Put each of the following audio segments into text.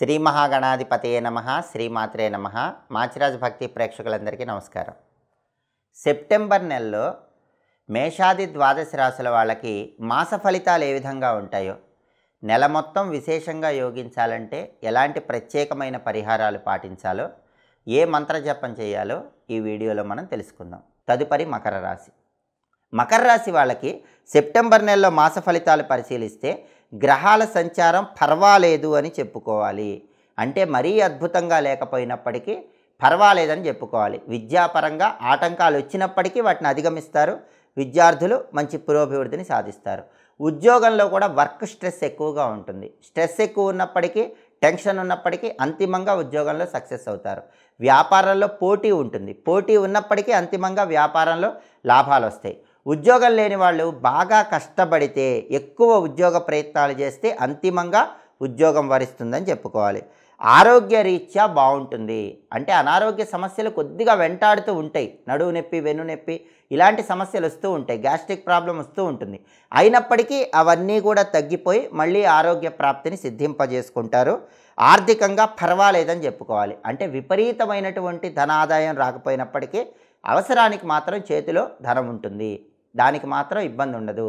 శ్రీ మహాగణాధిపతయే నమ శ్రీమాత్రే నమ మాచిరాజు భక్తి ప్రేక్షకులందరికీ నమస్కారం సెప్టెంబర్ నెలలో మేషాది ద్వాదశ రాశుల వాళ్ళకి మాస ఫలితాలు ఏ విధంగా ఉంటాయో నెల మొత్తం విశేషంగా యోగించాలంటే ఎలాంటి ప్రత్యేకమైన పరిహారాలు పాటించాలో ఏ మంత్రజపం చేయాలో ఈ వీడియోలో మనం తెలుసుకుందాం తదుపరి మకర రాశి మకర రాశి వాళ్ళకి సెప్టెంబర్ నెలలో మాస ఫలితాలు పరిశీలిస్తే గ్రహాల సంచారం పర్వాలేదు అని చెప్పుకోవాలి అంటే మరీ అద్భుతంగా లేకపోయినప్పటికీ పర్వాలేదని చెప్పుకోవాలి విద్యాపరంగా ఆటంకాలు వచ్చినప్పటికీ వాటిని అధిగమిస్తారు విద్యార్థులు మంచి పురోభివృద్ధిని సాధిస్తారు ఉద్యోగంలో కూడా వర్క్ స్ట్రెస్ ఎక్కువగా ఉంటుంది స్ట్రెస్ ఎక్కువ ఉన్నప్పటికీ టెన్షన్ ఉన్నప్పటికీ అంతిమంగా ఉద్యోగంలో సక్సెస్ అవుతారు వ్యాపారంలో పోటీ ఉంటుంది పోటీ ఉన్నప్పటికీ అంతిమంగా వ్యాపారంలో లాభాలు వస్తాయి ఉద్యోగం లేని వాళ్ళు బాగా కష్టపడితే ఎక్కువ ఉద్యోగ ప్రయత్నాలు చేస్తే అంతిమంగా ఉద్యోగం వరిస్తుందని చెప్పుకోవాలి ఆరోగ్య రీత్యా బాగుంటుంది అంటే అనారోగ్య సమస్యలు కొద్దిగా వెంటాడుతూ ఉంటాయి నడువు నొప్పి వెన్ను నొప్పి ఇలాంటి సమస్యలు వస్తూ ఉంటాయి గ్యాస్ట్రిక్ ప్రాబ్లం వస్తూ ఉంటుంది అయినప్పటికీ అవన్నీ కూడా తగ్గిపోయి మళ్ళీ ఆరోగ్య ప్రాప్తిని సిద్ధింపజేసుకుంటారు ఆర్థికంగా పర్వాలేదని చెప్పుకోవాలి అంటే విపరీతమైనటువంటి ఆదాయం రాకపోయినప్పటికీ అవసరానికి మాత్రం చేతిలో ధనం ఉంటుంది దానికి మాత్రం ఇబ్బంది ఉండదు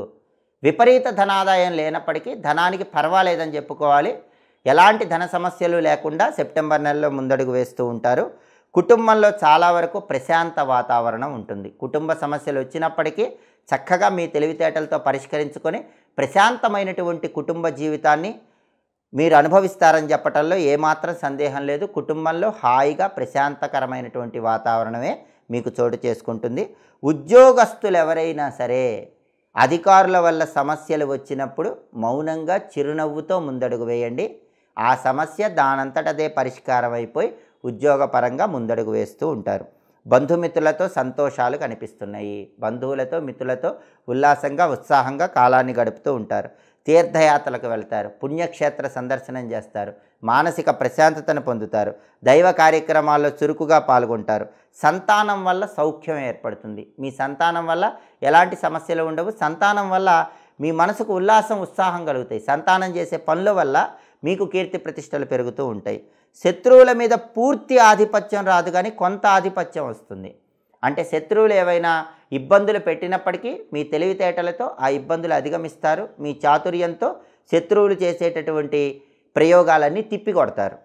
విపరీత ధనాదాయం లేనప్పటికీ ధనానికి పర్వాలేదని చెప్పుకోవాలి ఎలాంటి ధన సమస్యలు లేకుండా సెప్టెంబర్ నెలలో ముందడుగు వేస్తూ ఉంటారు కుటుంబంలో చాలా వరకు ప్రశాంత వాతావరణం ఉంటుంది కుటుంబ సమస్యలు వచ్చినప్పటికీ చక్కగా మీ తెలివితేటలతో పరిష్కరించుకొని ప్రశాంతమైనటువంటి కుటుంబ జీవితాన్ని మీరు అనుభవిస్తారని చెప్పటంలో ఏమాత్రం సందేహం లేదు కుటుంబంలో హాయిగా ప్రశాంతకరమైనటువంటి వాతావరణమే మీకు చోటు చేసుకుంటుంది ఉద్యోగస్తులు ఎవరైనా సరే అధికారుల వల్ల సమస్యలు వచ్చినప్పుడు మౌనంగా చిరునవ్వుతో ముందడుగు వేయండి ఆ సమస్య దానంతటదే పరిష్కారం అయిపోయి ఉద్యోగపరంగా ముందడుగు వేస్తూ ఉంటారు బంధుమిత్రులతో సంతోషాలు కనిపిస్తున్నాయి బంధువులతో మిత్రులతో ఉల్లాసంగా ఉత్సాహంగా కాలాన్ని గడుపుతూ ఉంటారు తీర్థయాత్రలకు వెళ్తారు పుణ్యక్షేత్ర సందర్శనం చేస్తారు మానసిక ప్రశాంతతను పొందుతారు దైవ కార్యక్రమాల్లో చురుకుగా పాల్గొంటారు సంతానం వల్ల సౌఖ్యం ఏర్పడుతుంది మీ సంతానం వల్ల ఎలాంటి సమస్యలు ఉండవు సంతానం వల్ల మీ మనసుకు ఉల్లాసం ఉత్సాహం కలుగుతాయి సంతానం చేసే పనుల వల్ల మీకు కీర్తి ప్రతిష్టలు పెరుగుతూ ఉంటాయి శత్రువుల మీద పూర్తి ఆధిపత్యం రాదు కానీ కొంత ఆధిపత్యం వస్తుంది అంటే శత్రువులు ఏవైనా ఇబ్బందులు పెట్టినప్పటికీ మీ తెలివితేటలతో ఆ ఇబ్బందులు అధిగమిస్తారు మీ చాతుర్యంతో శత్రువులు చేసేటటువంటి ప్రయోగాలన్నీ తిప్పికొడతారు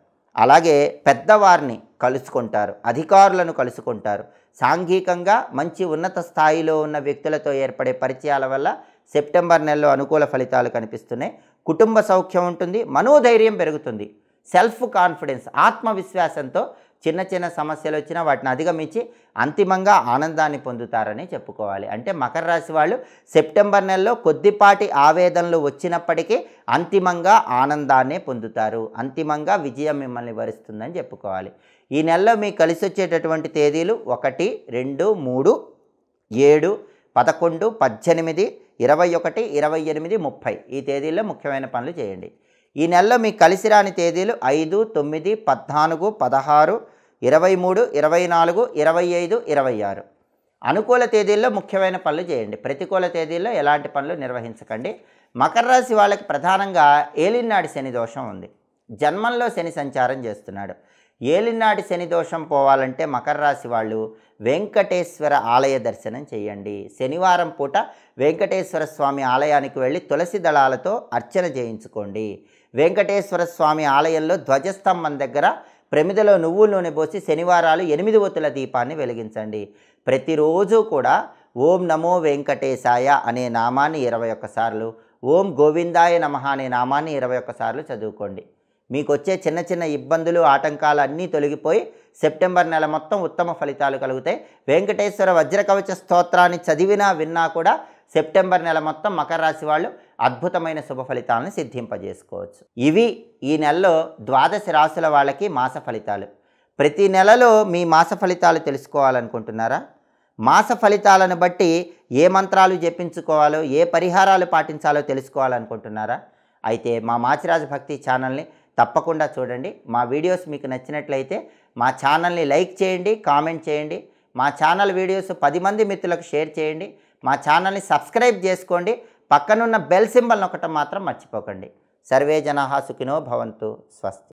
అలాగే పెద్దవారిని కలుసుకుంటారు అధికారులను కలుసుకుంటారు సాంఘికంగా మంచి ఉన్నత స్థాయిలో ఉన్న వ్యక్తులతో ఏర్పడే పరిచయాల వల్ల సెప్టెంబర్ నెలలో అనుకూల ఫలితాలు కనిపిస్తున్నాయి కుటుంబ సౌఖ్యం ఉంటుంది మనోధైర్యం పెరుగుతుంది సెల్ఫ్ కాన్ఫిడెన్స్ ఆత్మవిశ్వాసంతో చిన్న చిన్న సమస్యలు వచ్చినా వాటిని అధిగమించి అంతిమంగా ఆనందాన్ని పొందుతారని చెప్పుకోవాలి అంటే మకర రాశి వాళ్ళు సెప్టెంబర్ నెలలో కొద్దిపాటి ఆవేదనలు వచ్చినప్పటికీ అంతిమంగా ఆనందాన్ని పొందుతారు అంతిమంగా విజయం మిమ్మల్ని వరిస్తుందని చెప్పుకోవాలి ఈ నెలలో మీకు కలిసి వచ్చేటటువంటి తేదీలు ఒకటి రెండు మూడు ఏడు పదకొండు పద్దెనిమిది ఇరవై ఒకటి ఇరవై ఎనిమిది ముప్పై ఈ తేదీల్లో ముఖ్యమైన పనులు చేయండి ఈ నెలలో మీకు కలిసి రాని తేదీలు ఐదు తొమ్మిది పద్నాలుగు పదహారు ఇరవై మూడు ఇరవై నాలుగు ఇరవై ఐదు ఇరవై ఆరు అనుకూల తేదీల్లో ముఖ్యమైన పనులు చేయండి ప్రతికూల తేదీల్లో ఎలాంటి పనులు నిర్వహించకండి మకర రాశి వాళ్ళకి ప్రధానంగా ఏలినాడు శని దోషం ఉంది జన్మంలో శని సంచారం చేస్తున్నాడు ఏలినాటి శని దోషం పోవాలంటే మకర రాశి వాళ్ళు వెంకటేశ్వర ఆలయ దర్శనం చేయండి శనివారం పూట వెంకటేశ్వర స్వామి ఆలయానికి వెళ్ళి తులసి దళాలతో అర్చన చేయించుకోండి వెంకటేశ్వర స్వామి ఆలయంలో ధ్వజస్తంభం దగ్గర ప్రమిదలో నువ్వు నూనె పోసి శనివారాలు ఎనిమిది ఒత్తుల దీపాన్ని వెలిగించండి ప్రతిరోజు కూడా ఓం నమో వెంకటేశాయ అనే నామాన్ని ఇరవై ఒక్కసార్లు ఓం గోవిందాయ నమ అనే నామాన్ని ఇరవై ఒక్కసార్లు చదువుకోండి మీకు వచ్చే చిన్న చిన్న ఇబ్బందులు ఆటంకాలు అన్నీ తొలగిపోయి సెప్టెంబర్ నెల మొత్తం ఉత్తమ ఫలితాలు కలుగుతాయి వెంకటేశ్వర వజ్రకవచ స్తోత్రాన్ని చదివినా విన్నా కూడా సెప్టెంబర్ నెల మొత్తం మకర రాశి వాళ్ళు అద్భుతమైన శుభ ఫలితాలను సిద్ధింపజేసుకోవచ్చు ఇవి ఈ నెలలో ద్వాదశ రాశుల వాళ్ళకి మాస ఫలితాలు ప్రతి నెలలో మీ మాస ఫలితాలు తెలుసుకోవాలనుకుంటున్నారా మాస ఫలితాలను బట్టి ఏ మంత్రాలు జపించుకోవాలో ఏ పరిహారాలు పాటించాలో తెలుసుకోవాలనుకుంటున్నారా అయితే మా మాచిరాజు భక్తి ఛానల్ని తప్పకుండా చూడండి మా వీడియోస్ మీకు నచ్చినట్లయితే మా ఛానల్ని లైక్ చేయండి కామెంట్ చేయండి మా ఛానల్ వీడియోస్ పది మంది మిత్రులకు షేర్ చేయండి మా ఛానల్ని సబ్స్క్రైబ్ చేసుకోండి పక్కనున్న బెల్ సింబల్ ఒకటి మాత్రం మర్చిపోకండి సర్వే జనాహా సుఖినో భవంతు స్వస్తి